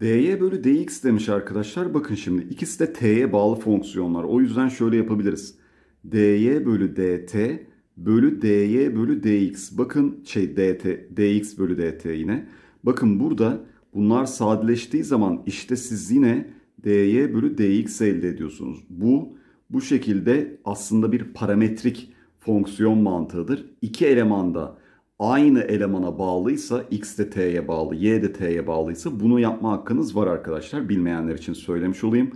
dy bölü dx demiş arkadaşlar. Bakın şimdi ikisi de t'ye bağlı fonksiyonlar. O yüzden şöyle yapabiliriz. dy bölü dt bölü dy bölü dx. Bakın şey dt, dx bölü dt yine. Bakın burada bunlar sadeleştiği zaman işte siz yine dy bölü dx elde ediyorsunuz. Bu bu şekilde aslında bir parametrik fonksiyon mantığıdır. İki elemanda aynı elemana bağlıysa x de t'ye bağlı, y de t'ye bağlıysa bunu yapma hakkınız var arkadaşlar. Bilmeyenler için söylemiş olayım.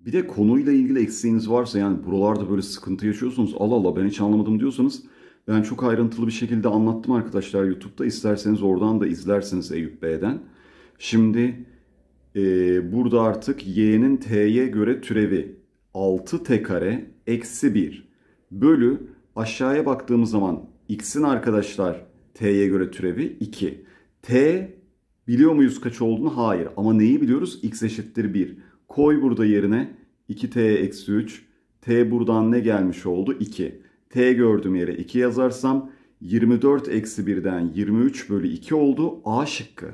Bir de konuyla ilgili eksiğiniz varsa yani buralarda böyle sıkıntı yaşıyorsunuz. Allah Allah ben hiç anlamadım diyorsanız ben çok ayrıntılı bir şekilde anlattım arkadaşlar YouTube'da. İsterseniz oradan da izlersiniz Eyüp Bey'den. Şimdi e, burada artık y'nin t'ye göre türevi 6 t kare eksi 1 bölü aşağıya baktığımız zaman x'in arkadaşlar t'ye göre türevi 2. t biliyor muyuz kaç olduğunu? Hayır. Ama neyi biliyoruz? x eşittir 1. Koy burada yerine 2t eksi 3. t buradan ne gelmiş oldu? 2. t gördüğüm yere 2 yazarsam 24 eksi 1'den 23 bölü 2 oldu. A şıkkı.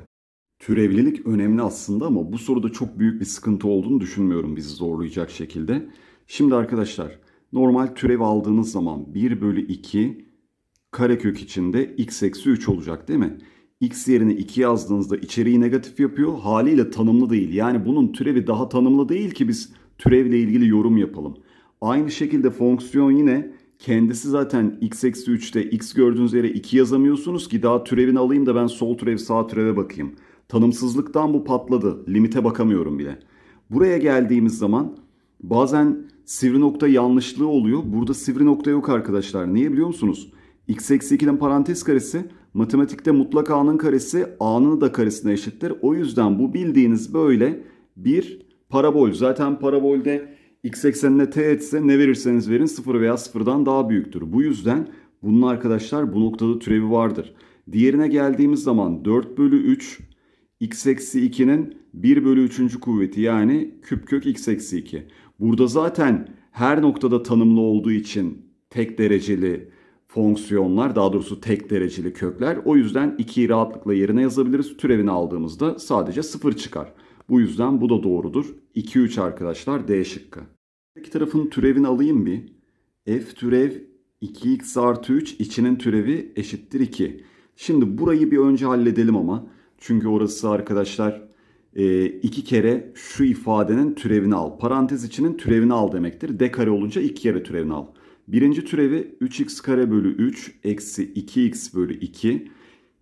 Türevlilik önemli aslında ama bu soruda çok büyük bir sıkıntı olduğunu düşünmüyorum bizi zorlayacak şekilde. Şimdi arkadaşlar normal türev aldığınız zaman 1 bölü 2 karekök içinde x eksi 3 olacak değil mi? x yerine 2 yazdığınızda içeriği negatif yapıyor. Haliyle tanımlı değil. Yani bunun türevi daha tanımlı değil ki biz türevle ilgili yorum yapalım. Aynı şekilde fonksiyon yine kendisi zaten x eksi 3'te x gördüğünüz yere 2 yazamıyorsunuz ki daha türevini alayım da ben sol türev sağ türeve bakayım. Tanımsızlıktan bu patladı. Limite bakamıyorum bile. Buraya geldiğimiz zaman bazen sivri nokta yanlışlığı oluyor. Burada sivri nokta yok arkadaşlar. Niye biliyor musunuz? x eksi 2'nin parantez karesi matematikte mutlak a'nın karesi a'nın da karesine eşittir. O yüzden bu bildiğiniz böyle bir parabol. Zaten parabolde x eksenine t etse ne verirseniz verin 0 veya 0'dan daha büyüktür. Bu yüzden bunun arkadaşlar bu noktada türevi vardır. Diğerine geldiğimiz zaman 4 bölü 3 x eksi 2'nin 1 bölü 3. kuvveti yani küp kök x eksi 2. Burada zaten her noktada tanımlı olduğu için tek dereceli fonksiyonlar daha doğrusu tek dereceli kökler. O yüzden 2'yi rahatlıkla yerine yazabiliriz. Türevini aldığımızda sadece 0 çıkar. Bu yüzden bu da doğrudur. 2 3 arkadaşlar D şıkkı. İki tarafın türevini alayım bir. F türev 2x artı 3 içinin türevi eşittir 2. Şimdi burayı bir önce halledelim ama. Çünkü orası arkadaşlar e, kere şu ifadenin türevini al. Parantez içinin türevini al demektir. D kare olunca iki kere türevini al. Birinci türevi 3x kare bölü 3 eksi 2x bölü 2.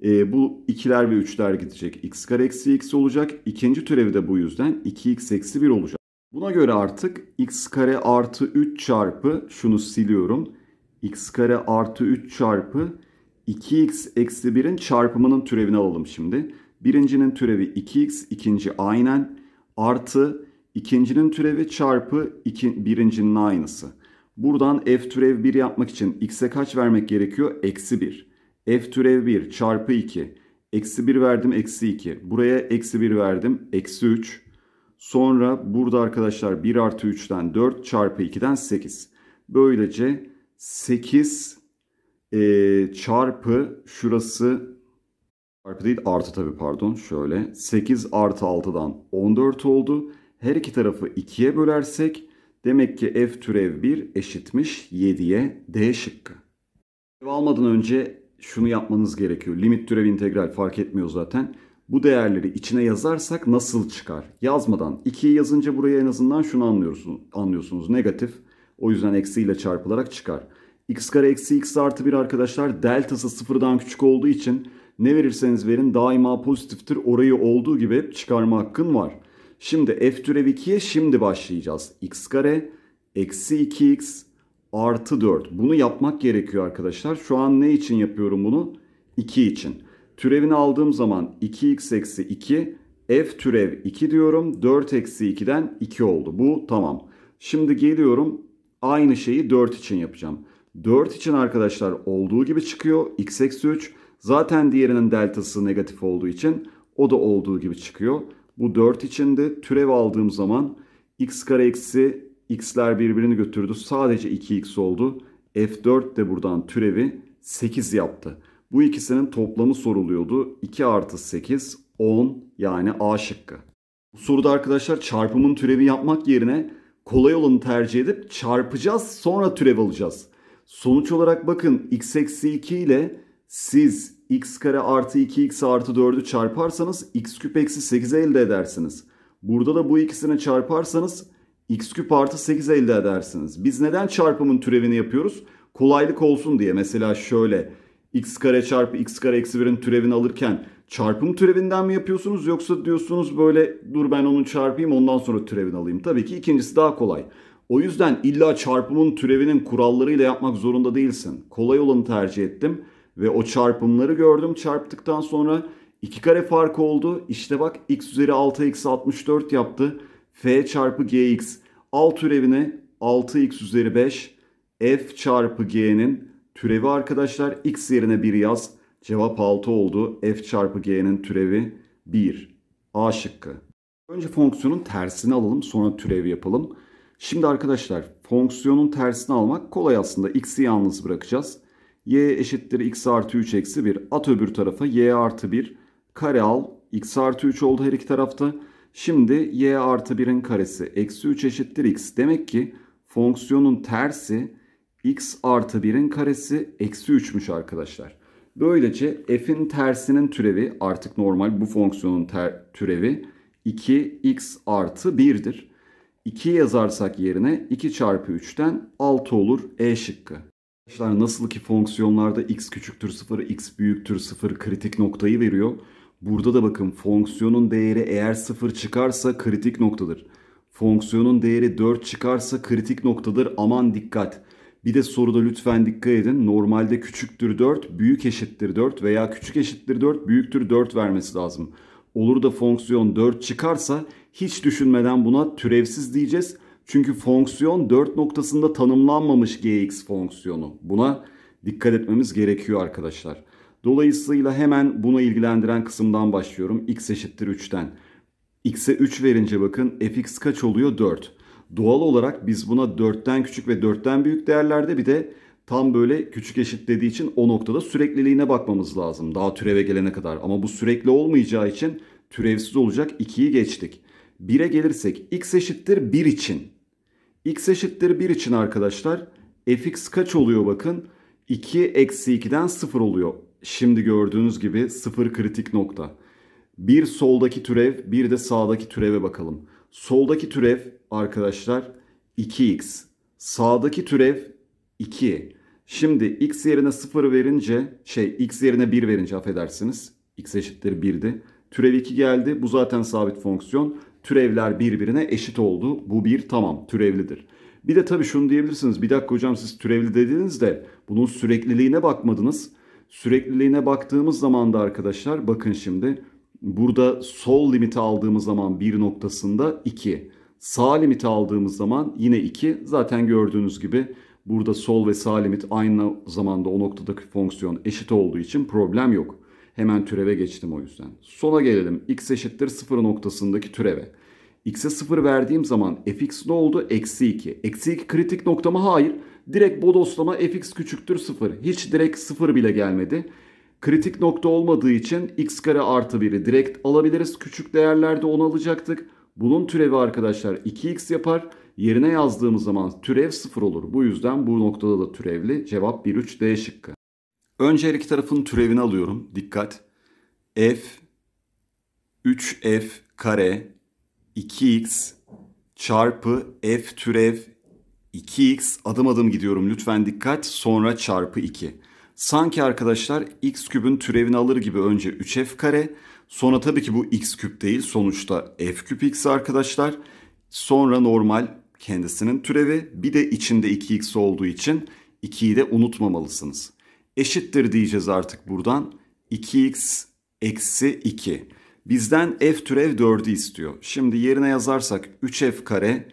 E, ee, bu ikiler ve üçler gidecek. x kare eksi x olacak. İkinci türevi de bu yüzden 2x eksi 1 olacak. Buna göre artık x kare artı 3 çarpı şunu siliyorum. x kare artı 3 çarpı 2x eksi 1'in çarpımının türevini alalım şimdi. Birincinin türevi 2x, ikinci aynen. Artı ikincinin türevi çarpı iki, birincinin aynısı. Buradan f türev 1 yapmak için x'e kaç vermek gerekiyor? Eksi 1. f türev 1 çarpı 2. Eksi 1 verdim eksi 2. Buraya eksi 1 verdim eksi 3. Sonra burada arkadaşlar 1 artı 3'ten 4 çarpı 2'den 8. Böylece 8 e, çarpı şurası çarpı değil artı tabi pardon şöyle 8 artı 6'dan 14 oldu. Her iki tarafı 2'ye bölersek Demek ki f türev 1 eşitmiş 7'ye d şıkkı. Almadan önce şunu yapmanız gerekiyor. Limit türev integral fark etmiyor zaten. Bu değerleri içine yazarsak nasıl çıkar? Yazmadan 2'yi yazınca buraya en azından şunu anlıyorsunuz. anlıyorsunuz. Negatif. O yüzden eksiyle çarpılarak çıkar. x kare eksi x artı 1 arkadaşlar deltası sıfırdan küçük olduğu için ne verirseniz verin daima pozitiftir. Orayı olduğu gibi hep çıkarma hakkın var. Şimdi f türevi 2'ye şimdi başlayacağız. x kare eksi 2x artı 4. Bunu yapmak gerekiyor arkadaşlar. Şu an ne için yapıyorum bunu? 2 için. Türevini aldığım zaman 2x eksi 2 f türev 2 diyorum. 4 eksi 2'den 2 oldu. Bu tamam. Şimdi geliyorum aynı şeyi 4 için yapacağım. 4 için arkadaşlar olduğu gibi çıkıyor. x eksi 3 zaten diğerinin deltası negatif olduğu için o da olduğu gibi çıkıyor. Bu 4 içinde türev aldığım zaman x kare eksi x'ler birbirini götürdü. Sadece 2x oldu. F4 de buradan türevi 8 yaptı. Bu ikisinin toplamı soruluyordu. 2 artı 8 10 yani A şıkkı. Bu soruda arkadaşlar çarpımın türevi yapmak yerine kolay olanı tercih edip çarpacağız sonra türev alacağız. Sonuç olarak bakın x eksi 2 ile siz x kare artı 2x artı 4'ü çarparsanız x küp eksi 8 elde edersiniz. Burada da bu ikisini çarparsanız x küp artı 8 elde edersiniz. Biz neden çarpımın türevini yapıyoruz? Kolaylık olsun diye. Mesela şöyle x kare çarpı x kare eksi 1'in türevini alırken çarpım türevinden mi yapıyorsunuz yoksa diyorsunuz böyle dur ben onu çarpayım ondan sonra türevini alayım. Tabii ki ikincisi daha kolay. O yüzden illa çarpımın türevinin kurallarıyla yapmak zorunda değilsin. Kolay olanı tercih ettim ve o çarpımları gördüm. Çarptıktan sonra iki kare fark oldu. İşte bak x üzeri 6 eksi 64 yaptı. f çarpı gx. Alt türevine 6x üzeri 5 f çarpı g'nin türevi arkadaşlar x yerine 1 yaz. Cevap 6 oldu. f çarpı g'nin türevi 1. A şıkkı. Önce fonksiyonun tersini alalım sonra türev yapalım. Şimdi arkadaşlar fonksiyonun tersini almak kolay aslında. x'i yalnız bırakacağız y eşittir x artı 3 eksi 1. At öbür tarafa y artı 1 kare al x artı 3 oldu her iki tarafta. Şimdi y artı 1'in karesi eksi 3 eşittir x. Demek ki fonksiyonun tersi x artı 1'in karesi eksi 3'müş arkadaşlar. Böylece f'in tersinin türevi artık normal bu fonksiyonun ter, türevi 2x artı 1'dir. 2 yazarsak yerine 2 çarpı 3'ten 6 olur E şıkkı. Arkadaşlar nasıl ki fonksiyonlarda x küçüktür 0, x büyüktür 0 kritik noktayı veriyor. Burada da bakın fonksiyonun değeri eğer 0 çıkarsa kritik noktadır. Fonksiyonun değeri 4 çıkarsa kritik noktadır. Aman dikkat. Bir de soruda lütfen dikkat edin. Normalde küçüktür 4, büyük eşittir 4 veya küçük eşittir 4, büyüktür 4 vermesi lazım. Olur da fonksiyon 4 çıkarsa hiç düşünmeden buna türevsiz diyeceğiz. Çünkü fonksiyon 4 noktasında tanımlanmamış gx fonksiyonu. Buna dikkat etmemiz gerekiyor arkadaşlar. Dolayısıyla hemen buna ilgilendiren kısımdan başlıyorum. x eşittir 3'ten. x'e 3 verince bakın fx kaç oluyor? 4. Doğal olarak biz buna 4'ten küçük ve 4'ten büyük değerlerde bir de tam böyle küçük eşit dediği için o noktada sürekliliğine bakmamız lazım. Daha türeve gelene kadar ama bu sürekli olmayacağı için türevsiz olacak 2'yi geçtik. 1'e gelirsek x eşittir 1 için x eşittir 1 için arkadaşlar fx kaç oluyor bakın. 2 eksi 2'den 0 oluyor. Şimdi gördüğünüz gibi 0 kritik nokta. Bir soldaki türev bir de sağdaki türeve bakalım. Soldaki türev arkadaşlar 2x. Sağdaki türev 2. Şimdi x yerine 0 verince şey x yerine 1 verince affedersiniz. x eşittir 1'di. Türev 2 geldi. Bu zaten sabit fonksiyon türevler birbirine eşit oldu. Bu bir tamam türevlidir. Bir de tabii şunu diyebilirsiniz. Bir dakika hocam siz türevli dediniz de bunun sürekliliğine bakmadınız. Sürekliliğine baktığımız zaman da arkadaşlar bakın şimdi burada sol limiti aldığımız zaman bir noktasında 2. Sağ limiti aldığımız zaman yine 2. Zaten gördüğünüz gibi burada sol ve sağ limit aynı zamanda o noktadaki fonksiyon eşit olduğu için problem yok. Hemen türeve geçtim o yüzden. Sola gelelim. X eşittir 0 noktasındaki türeve. X'e 0 verdiğim zaman fx ne oldu? Eksi 2. Eksi 2 kritik nokta mı? Hayır. Direkt bodoslama fx küçüktür 0. Hiç direkt 0 bile gelmedi. Kritik nokta olmadığı için x kare artı 1'i direkt alabiliriz. Küçük değerlerde 10 alacaktık. Bunun türevi arkadaşlar 2x yapar. Yerine yazdığımız zaman türev 0 olur. Bu yüzden bu noktada da türevli. Cevap 1-3 D şıkkı. Önce her iki tarafın türevini alıyorum. Dikkat. F 3F kare 2X çarpı F türev 2X adım adım gidiyorum lütfen dikkat sonra çarpı 2. Sanki arkadaşlar x kübün türevini alır gibi önce 3f kare sonra tabii ki bu x küp değil sonuçta f küp x arkadaşlar. Sonra normal kendisinin türevi bir de içinde 2x olduğu için 2'yi de unutmamalısınız eşittir diyeceğiz artık buradan. 2x eksi 2. Bizden f türev 4'ü istiyor. Şimdi yerine yazarsak 3f kare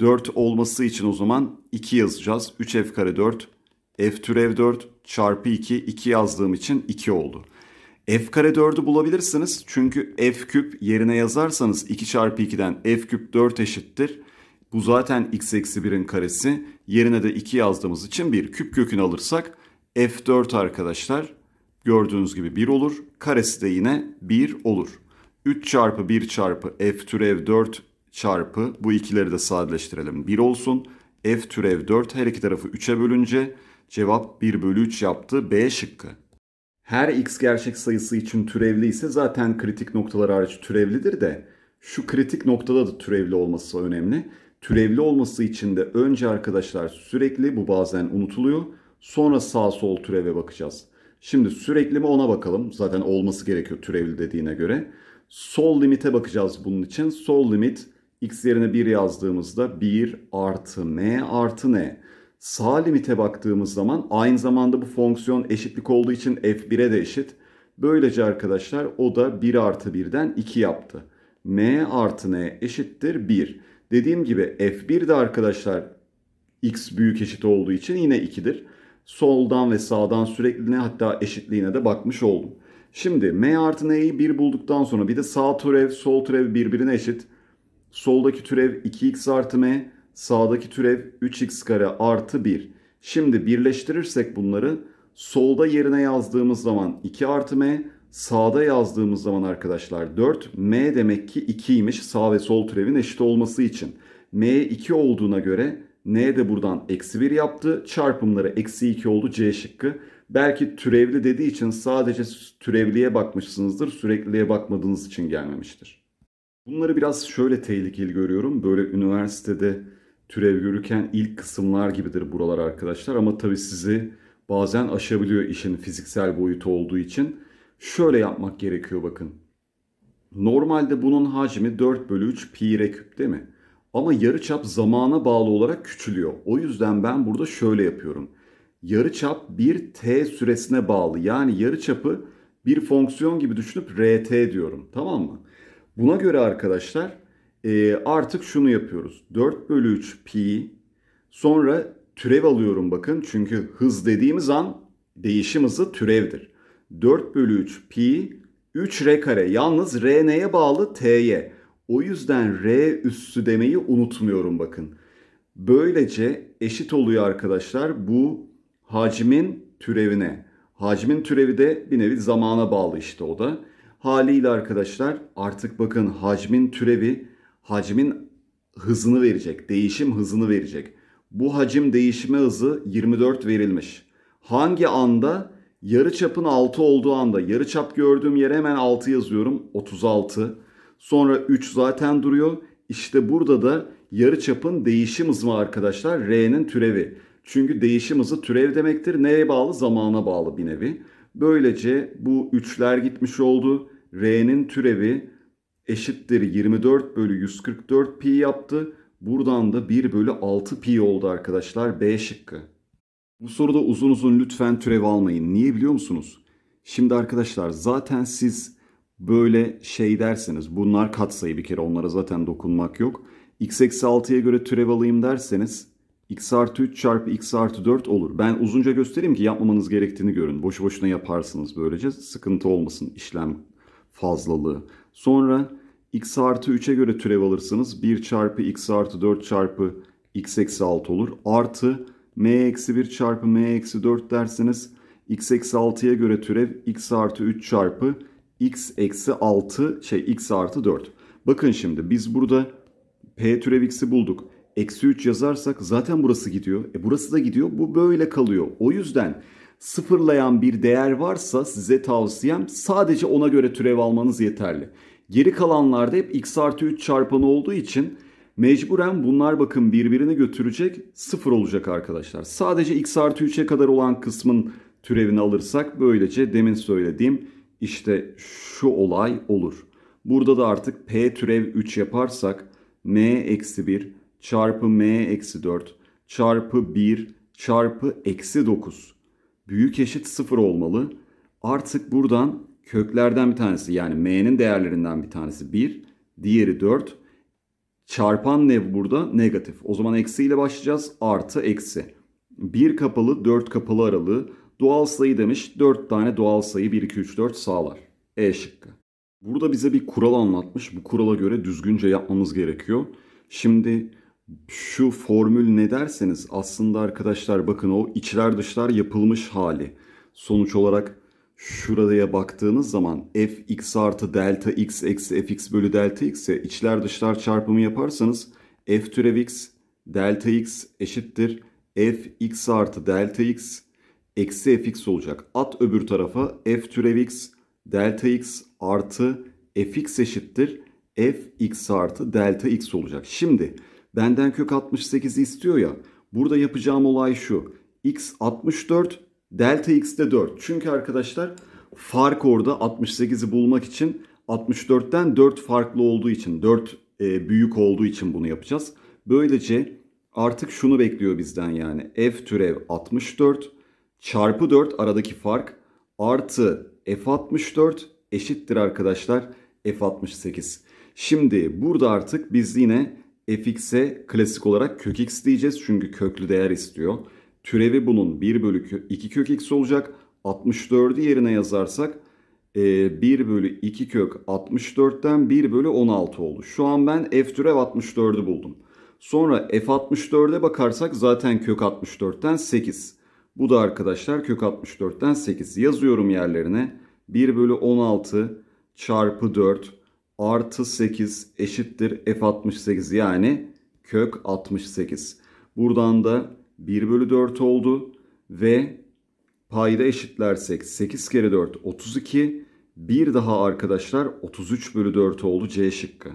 4 olması için o zaman 2 yazacağız. 3f kare 4 f türev 4 çarpı 2 2 yazdığım için 2 oldu. f kare 4'ü bulabilirsiniz. Çünkü f küp yerine yazarsanız 2 çarpı 2'den f küp 4 eşittir. Bu zaten x eksi 1'in karesi. Yerine de 2 yazdığımız için 1 küp kökünü alırsak F4 arkadaşlar gördüğünüz gibi 1 olur. Karesi de yine 1 olur. 3 çarpı 1 çarpı F türev 4 çarpı bu ikileri de sadeleştirelim 1 olsun. F türev 4 her iki tarafı 3'e bölünce cevap 1 bölü 3 yaptı B şıkkı. Her x gerçek sayısı için türevli ise zaten kritik noktalar hariç türevlidir de şu kritik noktada da türevli olması önemli. Türevli olması için de önce arkadaşlar sürekli bu bazen unutuluyor Sonra sağ sol türeve bakacağız. Şimdi sürekli mi ona bakalım. Zaten olması gerekiyor türevli dediğine göre. Sol limite bakacağız bunun için. Sol limit x yerine 1 yazdığımızda 1 artı m artı n. Sağ limite baktığımız zaman aynı zamanda bu fonksiyon eşitlik olduğu için f1'e de eşit. Böylece arkadaşlar o da 1 artı 1'den 2 yaptı. m artı n eşittir 1. Dediğim gibi f1 de arkadaşlar x büyük eşit olduğu için yine 2'dir soldan ve sağdan sürekliliğine hatta eşitliğine de bakmış oldum. Şimdi M artı N'yi 1 bulduktan sonra bir de sağ türev sol türev birbirine eşit. Soldaki türev 2x artı M, sağdaki türev 3x kare artı 1. Şimdi birleştirirsek bunları solda yerine yazdığımız zaman 2 artı M, sağda yazdığımız zaman arkadaşlar 4. M demek ki 2'ymiş sağ ve sol türevin eşit olması için. M 2 olduğuna göre N'ye de buradan eksi 1 yaptı. Çarpımları eksi 2 oldu C şıkkı. Belki türevli dediği için sadece türevliye bakmışsınızdır. Sürekliliğe bakmadığınız için gelmemiştir. Bunları biraz şöyle tehlikeli görüyorum. Böyle üniversitede türev görürken ilk kısımlar gibidir buralar arkadaşlar. Ama tabii sizi bazen aşabiliyor işin fiziksel boyutu olduğu için. Şöyle yapmak gerekiyor bakın. Normalde bunun hacmi 4 bölü 3 pi re küp değil mi? Ama yarıçap zamana bağlı olarak küçülüyor. O yüzden ben burada şöyle yapıyorum. Yarıçap bir t süresine bağlı. Yani yarıçapı bir fonksiyon gibi düşünüp rt diyorum. Tamam mı? Buna göre arkadaşlar e, artık şunu yapıyoruz. 4 bölü 3 pi sonra türev alıyorum bakın. Çünkü hız dediğimiz an değişim hızı türevdir. 4 bölü 3 pi 3 r kare. Yalnız r neye bağlı? t'ye. O yüzden R üssü demeyi unutmuyorum bakın. Böylece eşit oluyor arkadaşlar bu hacmin türevine. Hacmin türevi de bir nevi zamana bağlı işte o da. Haliyle arkadaşlar artık bakın hacmin türevi hacmin hızını verecek. Değişim hızını verecek. Bu hacim değişimi hızı 24 verilmiş. Hangi anda? Yarı çapın 6 olduğu anda. Yarı çap gördüğüm yere hemen 6 yazıyorum. 36. Sonra 3 zaten duruyor. İşte burada da yarı çapın değişim hızı arkadaşlar R'nin türevi. Çünkü değişim hızı türev demektir. Neye bağlı? Zamana bağlı bir nevi. Böylece bu üçler gitmiş oldu. R'nin türevi eşittir 24 bölü 144 pi yaptı. Buradan da 1 bölü 6 pi oldu arkadaşlar B şıkkı. Bu soruda uzun uzun lütfen türev almayın. Niye biliyor musunuz? Şimdi arkadaşlar zaten siz böyle şey derseniz bunlar katsayı bir kere onlara zaten dokunmak yok. x eksi 6'ya göre türev alayım derseniz x artı 3 çarpı x artı 4 olur. Ben uzunca göstereyim ki yapmamanız gerektiğini görün. Boşu boşuna yaparsınız böylece sıkıntı olmasın işlem fazlalığı. Sonra x artı 3'e göre türev alırsınız. 1 çarpı x artı 4 çarpı x eksi 6 olur. Artı m eksi 1 çarpı m eksi 4 dersiniz. x eksi 6'ya göre türev x artı 3 çarpı x eksi 6 şey x artı 4. Bakın şimdi biz burada p türev x'i bulduk. Eksi 3 yazarsak zaten burası gidiyor. E burası da gidiyor. Bu böyle kalıyor. O yüzden sıfırlayan bir değer varsa size tavsiyem sadece ona göre türev almanız yeterli. Geri kalanlarda hep x artı 3 çarpanı olduğu için mecburen bunlar bakın birbirini götürecek sıfır olacak arkadaşlar. Sadece x artı 3'e kadar olan kısmın türevini alırsak böylece demin söylediğim işte şu olay olur. Burada da artık P türev 3 yaparsak M eksi 1 çarpı M eksi 4 çarpı 1 çarpı eksi 9 büyük eşit 0 olmalı. Artık buradan köklerden bir tanesi yani m'nin değerlerinden bir tanesi 1, diğeri 4. Çarpan ne burada? Negatif. O zaman eksi ile başlayacağız. Artı eksi. 1 kapalı, 4 kapalı aralığı Doğal sayı demiş 4 tane doğal sayı 1, 2, 3, 4 sağlar. E şıkkı. Burada bize bir kural anlatmış. Bu kurala göre düzgünce yapmamız gerekiyor. Şimdi şu formül ne derseniz aslında arkadaşlar bakın o içler dışlar yapılmış hali. Sonuç olarak şuraya baktığınız zaman f x artı delta x eksi f x bölü delta x ise içler dışlar çarpımı yaparsanız f türev x delta x eşittir f x artı delta x eksi fx olacak. At öbür tarafa f türev x delta x artı fx eşittir f x artı delta x olacak. Şimdi benden kök 68'i istiyor ya. Burada yapacağım olay şu. x 64 delta x de 4. Çünkü arkadaşlar fark orada 68'i bulmak için 64'ten 4 farklı olduğu için 4 e, büyük olduğu için bunu yapacağız. Böylece artık şunu bekliyor bizden yani f türev 64 çarpı 4 aradaki fark artı F64 eşittir arkadaşlar F68. Şimdi burada artık biz yine fx'e klasik olarak kök x diyeceğiz çünkü köklü değer istiyor. Türevi bunun 1 bölü 2 kök x olacak. 64'ü yerine yazarsak 1 e, bölü 2 kök 64'ten 1 bölü 16 oldu. Şu an ben f türev 64'ü buldum. Sonra f64'e bakarsak zaten kök 64'ten 8. Bu da arkadaşlar kök 64'ten 8 yazıyorum yerlerine. 1 bölü 16 çarpı 4 artı 8 eşittir f68 yani kök 68. Buradan da 1 bölü 4 oldu ve payda eşitlersek 8 kere 4 32 bir daha arkadaşlar 33 bölü 4 oldu C şıkkı.